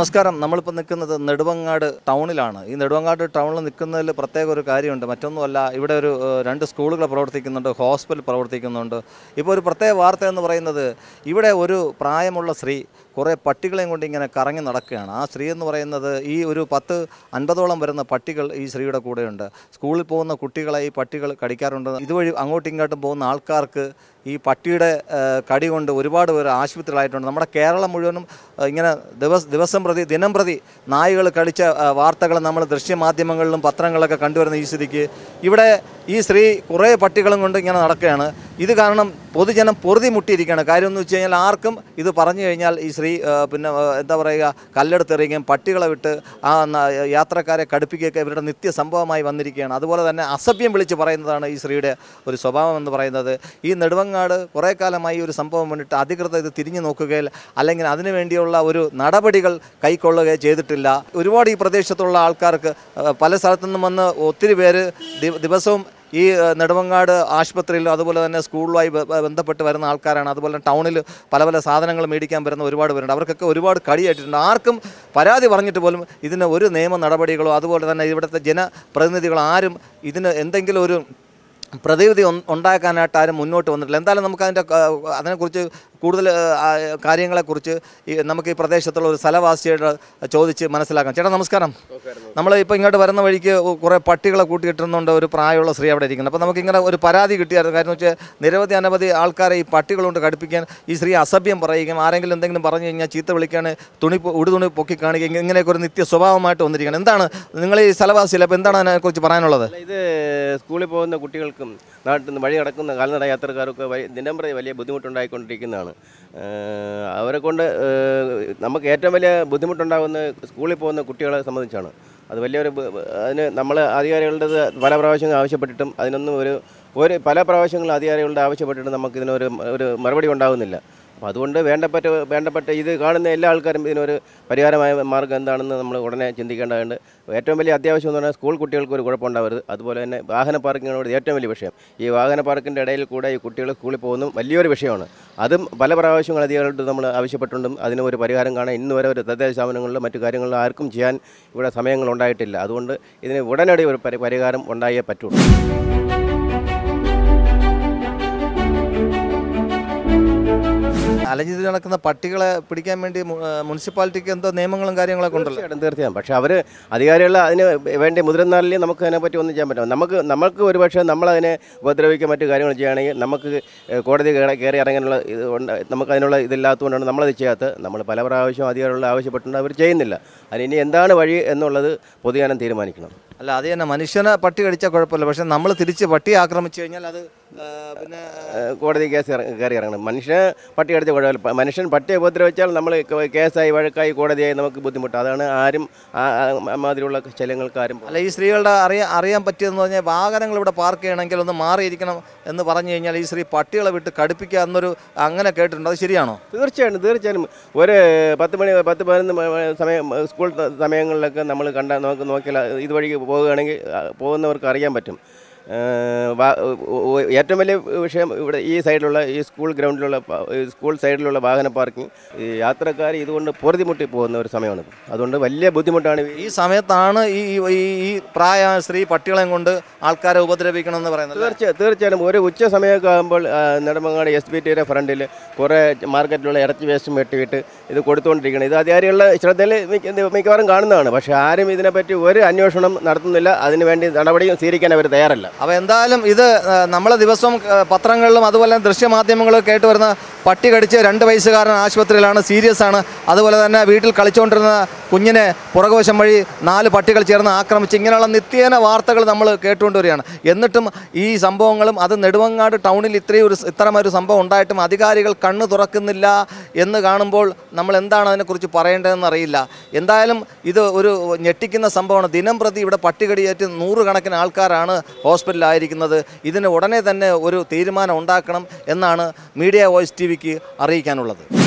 നമസ്കാരം നമ്മളിപ്പോൾ നിൽക്കുന്നത് നെടുവങ്ങാട് ടൗണിലാണ് ഈ നെടുവങ്ങാട് ടൗണിൽ നിൽക്കുന്നതിൽ പ്രത്യേക ഒരു കാര്യമുണ്ട് മറ്റൊന്നുമല്ല ഇവിടെ ഒരു രണ്ട് സ്കൂളുകൾ പ്രവർത്തിക്കുന്നുണ്ട് ഹോസ്പിറ്റൽ പ്രവർത്തിക്കുന്നുണ്ട് ഇപ്പോൾ ഒരു പ്രത്യേക വാർത്ത എന്ന് പറയുന്നത് ഇവിടെ ഒരു പ്രായമുള്ള സ്ത്രീ കുറേ പട്ടികളെയും കൊണ്ട് ഇങ്ങനെ കറങ്ങി നടക്കുകയാണ് ആ സ്ത്രീ എന്ന് പറയുന്നത് ഈ ഒരു പത്ത് അൻപതോളം വരുന്ന പട്ടികൾ ഈ സ്ത്രീയുടെ കൂടെയുണ്ട് സ്കൂളിൽ പോകുന്ന കുട്ടികളെ ഈ പട്ടികൾ കടിക്കാറുണ്ട് ഇതുവഴി അങ്ങോട്ടും ഇങ്ങോട്ടും പോകുന്ന ആൾക്കാർക്ക് ഈ പട്ടിയുടെ കടി കൊണ്ട് ഒരുപാട് പേർ ആശുപത്രികളായിട്ടുണ്ട് നമ്മുടെ കേരളം മുഴുവനും ഇങ്ങനെ ദിവസ ദിവസം പ്രതി ദിനം പ്രതി നായകൾ കളിച്ച വാർത്തകൾ നമ്മൾ ദൃശ്യമാധ്യമങ്ങളിലും പത്രങ്ങളിലൊക്കെ കണ്ടുവരുന്ന ഈ സ്ഥിതിക്ക് ഇവിടെ ഈ സ്ത്രീ കുറേ പട്ടികളും കൊണ്ട് ഇങ്ങനെ നടക്കുകയാണ് ഇത് കാരണം പൊതുജനം പൊറുതി മുട്ടിയിരിക്കുകയാണ് കാര്യം എന്ന് വെച്ച് കഴിഞ്ഞാൽ ആർക്കും ഇത് പറഞ്ഞു കഴിഞ്ഞാൽ ഈ ശ്രീ പിന്നെ എന്താ പറയുക കല്ലെടുത്തെറിയുകയും പട്ടികളെ വിട്ട് ആ യാത്രക്കാരെ കടുപ്പിക്കുകയൊക്കെ ഇവരുടെ നിത്യ സംഭവമായി വന്നിരിക്കുകയാണ് അതുപോലെ തന്നെ അസഭ്യം വിളിച്ച് പറയുന്നതാണ് ഈ ശ്രീയുടെ ഒരു സ്വഭാവം എന്ന് പറയുന്നത് ഈ നെടുവങ്ങാട് കുറേ കാലമായി ഒരു സംഭവം വന്നിട്ട് അധികൃതർ ഇത് തിരിഞ്ഞു നോക്കുകയിൽ അല്ലെങ്കിൽ അതിനുവേണ്ടിയുള്ള ഒരു നടപടികൾ കൈക്കൊള്ളുകയോ ചെയ്തിട്ടില്ല ഒരുപാട് ഈ പ്രദേശത്തുള്ള ആൾക്കാർക്ക് പല സ്ഥലത്തു നിന്നും വന്ന് ഒത്തിരി പേര് ദിവസവും ഈ നെടുമങ്ങാട് ആശുപത്രിയിലും അതുപോലെ തന്നെ സ്കൂളുമായി ബന്ധപ്പെട്ട് വരുന്ന ആൾക്കാരാണ് അതുപോലെ ടൗണിൽ പല പല സാധനങ്ങൾ മേടിക്കാൻ വരുന്ന ഒരുപാട് പേരുണ്ട് അവർക്കൊക്കെ ഒരുപാട് കടിയേറ്റിട്ടുണ്ട് ആർക്കും പരാതി പറഞ്ഞിട്ട് പോലും ഇതിന് ഒരു നിയമ നടപടികളോ അതുപോലെ തന്നെ ഇവിടുത്തെ ജനപ്രതിനിധികളോ ആരും ഇതിന് എന്തെങ്കിലും ഒരു പ്രതിവിധി ഉണ്ടാക്കാനായിട്ട് ആരും മുന്നോട്ട് വന്നിട്ടില്ല എന്തായാലും നമുക്ക് അതിൻ്റെ അതിനെക്കുറിച്ച് കൂടുതൽ കാര്യങ്ങളെക്കുറിച്ച് നമുക്ക് ഈ പ്രദേശത്തുള്ള ഒരു സ്ഥലവാസിയുടെ ചോദിച്ച് മനസ്സിലാക്കാം ചേട്ടാ നമസ്കാരം നമ്മൾ ഇപ്പോൾ ഇങ്ങോട്ട് വരുന്ന വഴിക്ക് കുറേ പട്ടികളെ കൂട്ടിയിട്ടുന്നുണ്ട് ഒരു പ്രായമുള്ള സ്ത്രീ അവിടെ ഇരിക്കുന്നത് അപ്പോൾ നമുക്കിങ്ങനെ ഒരു പരാതി കിട്ടിയായിരുന്നു കാരണം വെച്ചാൽ നിരവധി അനവധി ആൾക്കാരെ ഈ പട്ടികളുകൊണ്ട് കടുപ്പിക്കാൻ ഈ സ്ത്രീ അസഭ്യം പറയുകയും ആരെങ്കിലും എന്തെങ്കിലും പറഞ്ഞു കഴിഞ്ഞാൽ ചീത്ത വിളിക്കാൻ തുണി ഉടുതുണി പൊക്കി കാണിക്കുക ഇങ്ങനെയൊക്കെ ഒരു നിത്യ സ്വഭാവമായിട്ട് വന്നിരിക്കുകയാണ് എന്താണ് നിങ്ങൾ ഈ സ്ഥലവാസിയിൽ അപ്പോൾ എന്താണ് അതിനെക്കുറിച്ച് പറയാനുള്ളത് ഇത് സ്കൂളിൽ പോകുന്ന കുട്ടികൾക്ക് പലർക്കും നാട്ടിൽ നിന്ന് വഴി നടക്കുന്ന കാൽനട യാത്രക്കാരൊക്കെ ദിനം പ്രതി വലിയ ബുദ്ധിമുട്ടുണ്ടായിക്കൊണ്ടിരിക്കുന്നതാണ് അവരെ കൊണ്ട് നമുക്ക് ഏറ്റവും വലിയ ബുദ്ധിമുട്ടുണ്ടാകുന്ന സ്കൂളിൽ പോകുന്ന കുട്ടികളെ സംബന്ധിച്ചാണ് അത് വലിയൊരു അതിന് നമ്മൾ അധികാരികളുടേത് പല പ്രാവശ്യങ്ങൾ ആവശ്യപ്പെട്ടിട്ടും അതിനൊന്നും ഒരു ഒരു പല പ്രാവശ്യങ്ങളും അധികാരികളുടെ ആവശ്യപ്പെട്ടിട്ടും നമുക്കിതിനൊരു ഒരു മറുപടി ഉണ്ടാകുന്നില്ല അപ്പോൾ അതുകൊണ്ട് വേണ്ടപ്പെട്ട വേണ്ടപ്പെട്ട ഇത് കാണുന്ന എല്ലാ ആൾക്കാരും ഇതിനൊരു പരിഹാരമായ മാർഗ്ഗം എന്താണെന്ന് നമ്മൾ ഉടനെ ചിന്തിക്കേണ്ടതുണ്ട് ഏറ്റവും വലിയ അത്യാവശ്യം എന്ന് പറഞ്ഞാൽ സ്കൂൾ കുട്ടികൾക്ക് ഒരു കുഴപ്പമുണ്ടാവരുത് അതുപോലെ തന്നെ വാഹന പാർക്കിങ്ങിനോട് ഏറ്റവും വലിയ വിഷയം ഈ വാഹന പാർക്കിൻ്റെ ഇടയിൽ കൂടെ ഈ കുട്ടികൾ സ്കൂളിൽ പോകുന്നതും വലിയൊരു വിഷയമാണ് അതും പല പ്രാവശ്യങ്ങൾ അധികാരികളോട് നമ്മൾ ആവശ്യപ്പെട്ടിട്ടും അതിന് ഒരു പരിഹാരം കാണാൻ ഇന്ന് വരെ ഒരു തദ്ദേശ സ്ഥാപനങ്ങളിലും മറ്റു കാര്യങ്ങളിലും ആർക്കും ചെയ്യാൻ ഇവിടെ സമയങ്ങൾ ഉണ്ടായിട്ടില്ല അതുകൊണ്ട് ഇതിന് ഉടനടി ഒരു പരിഹാരം ഉണ്ടായേ പറ്റുള്ളൂ അലഞ്ഞിതിരി നടക്കുന്ന പട്ടികളെ പിടിക്കാൻ വേണ്ടി മുനിസിപ്പാലിറ്റിക്ക് എന്തോ നിയമങ്ങളും കാര്യങ്ങളൊക്കെ ഉണ്ടല്ലോ തീർച്ചയായും പക്ഷേ അവർ അധികാരികൾ അതിന് വേണ്ടി മുതിർന്നാലേ നമുക്ക് അതിനെപ്പറ്റി ഒന്നും ചെയ്യാൻ പറ്റും നമുക്ക് നമുക്ക് ഒരുപക്ഷെ നമ്മളതിനെ ഉപദ്രവിക്കാൻ മറ്റു കാര്യങ്ങൾ ചെയ്യുകയാണെങ്കിൽ നമുക്ക് കോടതി കയറി ഇറങ്ങാനുള്ള ഇത് നമുക്ക് അതിനുള്ള ഇതില്ലാത്തതുകൊണ്ടാണ് നമ്മളത് ചെയ്യാത്തത് നമ്മൾ പല പ്രാവശ്യം അധികാരമുള്ള ആവശ്യപ്പെട്ടുണ്ട് അവർ ചെയ്യുന്നില്ല അതിന് ഇനി എന്താണ് വഴി എന്നുള്ളത് പൊതുജനം തീരുമാനിക്കണം അല്ല അത് തന്നെ മനുഷ്യനെ പട്ടി കടിച്ചാൽ കുഴപ്പമില്ല പക്ഷെ നമ്മൾ തിരിച്ച് പട്ടി ആക്രമിച്ചു കഴിഞ്ഞാൽ അത് പിന്നെ കോടതി കേസ് കയറി ഇറങ്ങണം മനുഷ്യനെ പട്ടി കടിച്ച കുഴപ്പമില്ല മനുഷ്യൻ പട്ടിയെ ഉപദ്രവിച്ചാൽ നമ്മൾ കേസായി വഴക്കായി കോടതിയായി നമുക്ക് ബുദ്ധിമുട്ട് അതാണ് ആരും അമ്മാതിരിയുള്ള ശല്യങ്ങൾക്ക് ആരും അല്ല ഈ സ്ത്രീകളുടെ അറിയാൻ അറിയാൻ പറ്റിയതെന്ന് പറഞ്ഞാൽ വാഹനങ്ങൾ ഇവിടെ പാർക്ക് ചെയ്യണമെങ്കിൽ ഒന്ന് മാറിയിരിക്കണം എന്ന് പറഞ്ഞു കഴിഞ്ഞാൽ ഈ സ്ത്രീ പട്ടികളെ വിട്ട് കടുപ്പിക്കുക എന്നൊരു അങ്ങനെ കേട്ടിട്ടുണ്ട് അത് ശരിയാണോ തീർച്ചയായിട്ടും തീർച്ചയായും ഒരു പത്ത് മണി പത്ത് പതിനൊന്ന് സമയം സ്കൂൾ സമയങ്ങളിലൊക്കെ നമ്മൾ കണ്ട നമുക്ക് നോക്കിയാൽ ഇതുവഴി പോവുകയാണെങ്കിൽ പോകുന്നവർക്ക് അറിയാൻ പറ്റും ഏറ്റവും വലിയ വിഷയം ഇവിടെ ഈ സൈഡിലുള്ള ഈ സ്കൂൾ ഗ്രൗണ്ടിലുള്ള സ്കൂൾ സൈഡിലുള്ള വാഹന പാർക്കിംഗ് ഈ യാത്രക്കാർ ഇതുകൊണ്ട് പൊറുതിമുട്ടി പോകുന്ന ഒരു സമയമാണ് അതുകൊണ്ട് വലിയ ബുദ്ധിമുട്ടാണ് ഈ സമയത്താണ് ഈ ഈ പ്രായ സ്ത്രീ പട്ടികളെ കൊണ്ട് ആൾക്കാരെ ഉപദ്രവിക്കണമെന്ന് പറയുന്നത് തീർച്ചയായും തീർച്ചയായും ഒരു ഉച്ച സമയമൊക്കെ ആകുമ്പോൾ നെടുമ്പങ്ങാട് എസ് ബി ടിയുടെ ഫ്രണ്ടിൽ കുറേ മാർക്കറ്റിലുള്ള ഇറച്ചി വേസ്റ്റും വെട്ടിയിട്ട് ഇത് കൊടുത്തുകൊണ്ടിരിക്കണം ഇത് അധികാരികളുടെ ശ്രദ്ധയിൽ മിക്കവാറും കാണുന്നതാണ് പക്ഷേ ആരും ഇതിനെപ്പറ്റി ഒരു അന്വേഷണം നടത്തുന്നില്ല അതിനുവേണ്ടി നടപടിയും സ്വീകരിക്കാൻ അവർ തയ്യാറല്ല അപ്പോൾ എന്തായാലും ഇത് നമ്മളെ ദിവസവും പത്രങ്ങളിലും അതുപോലെ തന്നെ ദൃശ്യമാധ്യമങ്ങളും കേട്ട് വരുന്ന പട്ടി കടിച്ച് രണ്ട് വയസ്സുകാരൻ ആശുപത്രിയിലാണ് സീരിയസ് ആണ് അതുപോലെ തന്നെ വീട്ടിൽ കളിച്ചുകൊണ്ടിരുന്ന കുഞ്ഞിനെ പുറകുവശം വഴി നാല് പട്ടികൾ ചേർന്ന് ആക്രമിച്ച് ഇങ്ങനെയുള്ള നിത്യേന വാർത്തകൾ നമ്മൾ വരികയാണ് എന്നിട്ടും ഈ സംഭവങ്ങളും അത് നെടുവങ്ങാട് ടൗണിൽ ഇത്രയും ഒരു ഇത്തരമൊരു സംഭവം ഉണ്ടായിട്ടും അധികാരികൾ കണ്ണ് തുറക്കുന്നില്ല എന്ന് കാണുമ്പോൾ നമ്മൾ എന്താണ് അതിനെക്കുറിച്ച് പറയേണ്ടതെന്ന് അറിയില്ല എന്തായാലും ഇത് ഒരു ഞെട്ടിക്കുന്ന സംഭവമാണ് ദിനം പ്രതി ഇവിടെ പട്ടികടിയേറ്റ് നൂറുകണക്കിന് ആൾക്കാരാണ് ഹോസ് ഹോസ്പിറ്റലായിരിക്കുന്നത് ഇതിന് ഉടനെ തന്നെ ഒരു തീരുമാനം ഉണ്ടാക്കണം എന്നാണ് മീഡിയ വോയിസ് ടി വിക്ക് അറിയിക്കാനുള്ളത്